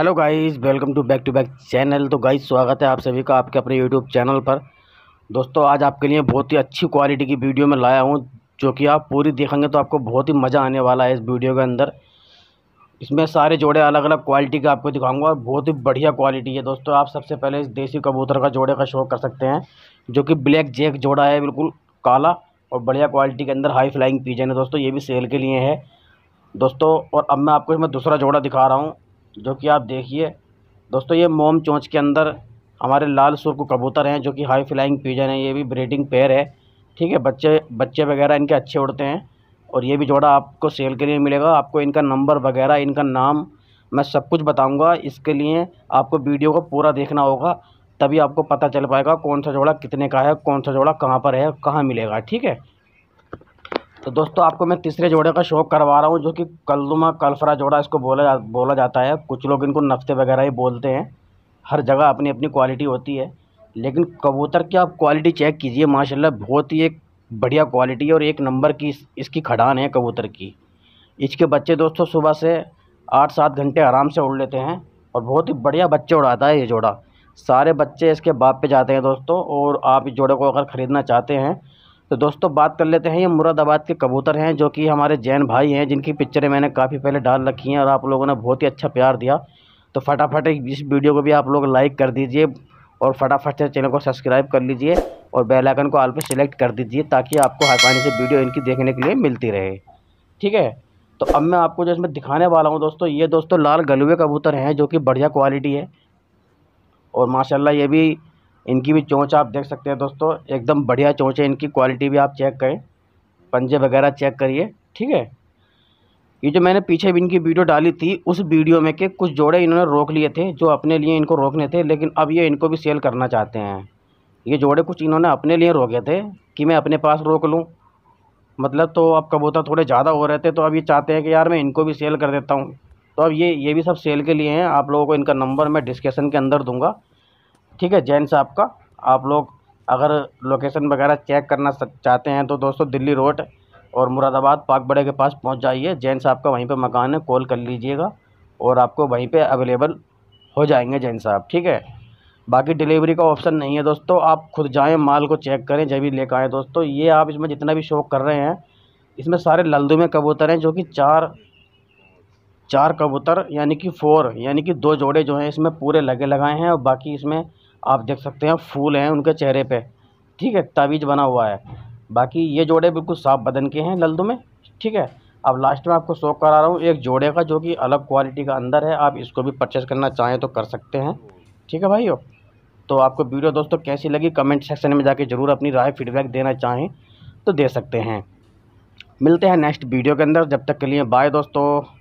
hello guys welcome to back to back channel तो guys स्वागत है आप सभी का आपके अपने यूट्यूब चैनल पर दोस्तों आज आपके लिए बहुत ही अच्छी क्वालिटी की वीडियो मैं लाया हूँ जो कि आप पूरी देखेंगे तो आपको बहुत ही मज़ा आने वाला है इस वीडियो के अंदर इसमें सारे जोड़े अलग अलग क्वालिटी के आपको दिखाऊंगा और बहुत ही बढ़िया क्वालिटी है दोस्तों आप सबसे पहले इस देसी कबूतर का जोड़े का शो कर सकते हैं जो कि ब्लैक जैक जोड़ा है बिल्कुल काला और बढ़िया क्वालिटी के अंदर हाई फ्लाइंग पीजन है दोस्तों ये भी सेल के लिए है दोस्तों और अब मैं आपको इसमें दूसरा जोड़ा दिखा रहा हूँ जो कि आप देखिए दोस्तों ये मोम चोंच के अंदर हमारे लाल सुर्ख कबूतर हैं जो कि हाई फ्लाइंग पीजन है ये भी ब्रीडिंग पेयर है ठीक है बच्चे बच्चे वगैरह इनके अच्छे उड़ते हैं और ये भी जोड़ा आपको सेल के लिए मिलेगा आपको इनका नंबर वगैरह इनका नाम मैं सब कुछ बताऊंगा इसके लिए आपको वीडियो को पूरा देखना होगा तभी आपको पता चल पाएगा कौन सा जोड़ा कितने का है कौन सा जोड़ा कहाँ पर है कहाँ मिलेगा ठीक है तो दोस्तों आपको मैं तीसरे जोड़े का शौक करवा रहा हूँ जो कि कल्दुमा कलफरा जोड़ा इसको बोला जा बोला जाता है कुछ लोग इनको नफ्ते वगैरह ही बोलते हैं हर जगह अपनी अपनी क्वालिटी होती है लेकिन कबूतर की आप क्वालिटी चेक कीजिए माशाल्लाह बहुत ही एक बढ़िया क्वालिटी है और एक नंबर की इसकी खडान है कबूतर की इसके बच्चे दोस्तों सुबह से आठ सात घंटे आराम से उड़ लेते हैं और बहुत ही बढ़िया बच्चे उड़ाता है ये जोड़ा सारे बच्चे इसके बाप पे जाते हैं दोस्तों और आप इस जोड़े को अगर ख़रीदना चाहते हैं तो दोस्तों बात कर लेते हैं ये मुरादाबाद के कबूतर हैं जो कि हमारे जैन भाई हैं जिनकी पिक्चरें मैंने काफ़ी पहले डाल रखी हैं और आप लोगों ने बहुत ही अच्छा प्यार दिया तो फटाफट इस वीडियो को भी आप लोग लाइक कर दीजिए और फटाफट से चैनल को सब्सक्राइब कर लीजिए और बेल आइकन को आल पर सेलेक्ट कर दीजिए ताकि आपको आसानी से वीडियो इनकी देखने के लिए मिलती रहे ठीक है तो अब मैं आपको जो इसमें दिखाने वाला हूँ दोस्तों ये दोस्तों लाल गलुए कबूतर हैं जो कि बढ़िया क्वालिटी है और माशाल्लाह ये भी इनकी भी चोंच आप देख सकते हैं दोस्तों एकदम बढ़िया चोंच है इनकी क्वालिटी भी आप चेक करें पंजे वगैरह चेक करिए ठीक है ये जो मैंने पीछे भी इनकी वीडियो डाली थी उस वीडियो में के कुछ जोड़े इन्होंने रोक लिए थे जो अपने लिए इनको रोकने थे लेकिन अब ये इनको भी सेल करना चाहते हैं ये जोड़े कुछ इन्होंने अपने लिए रोके थे कि मैं अपने पास रोक लूँ मतलब तो अब कबूतर थोड़े ज़्यादा हो रहे थे तो अब ये चाहते हैं कि यार मैं इनको भी सेल कर देता हूँ तो अब ये ये भी सब सेल के लिए हैं आप लोगों को इनका नंबर मैं डिस्कशन के अंदर दूंगा ठीक है जेंट्स आपका आप लोग अगर लोकेशन वगैरह चेक करना चाहते हैं तो दोस्तों दिल्ली रोड और मुरादाबाद पाक बड़े के पास पहुंच जाइए जेंट्स आपका वहीं पे मकान है कॉल कर लीजिएगा और आपको वहीं पे अवेलेबल हो जाएंगे जेंट्स साहब ठीक है बाकी डिलीवरी का ऑप्शन नहीं है दोस्तों आप खुद जाएँ माल को चेक करें जब भी लेकर आएँ दोस्तों ये आप इसमें जितना भी शौक कर रहे हैं इसमें सारे लल्दू में कबूतर हैं जो कि चार चार कबूतर यानी कि फोर यानी कि दो जोड़े जो हैं इसमें पूरे लगे लगाए हैं और बाकी इसमें आप देख सकते हैं फूल हैं उनके चेहरे पे ठीक है तावीज बना हुआ है बाकी ये जोड़े बिल्कुल साफ बदन के हैं लल्दों में ठीक है अब लास्ट में आपको शौक करा रहा हूँ एक जोड़े का जो कि अलग क्वालिटी का अंदर है आप इसको भी परचेस करना चाहें तो कर सकते हैं ठीक है भाई तो आपको वीडियो दोस्तों कैसी लगी कमेंट सेक्शन में जाके ज़रूर अपनी राय फीडबैक देना चाहें तो दे सकते हैं मिलते हैं नेक्स्ट वीडियो के अंदर जब तक के लिए बाय दोस्तों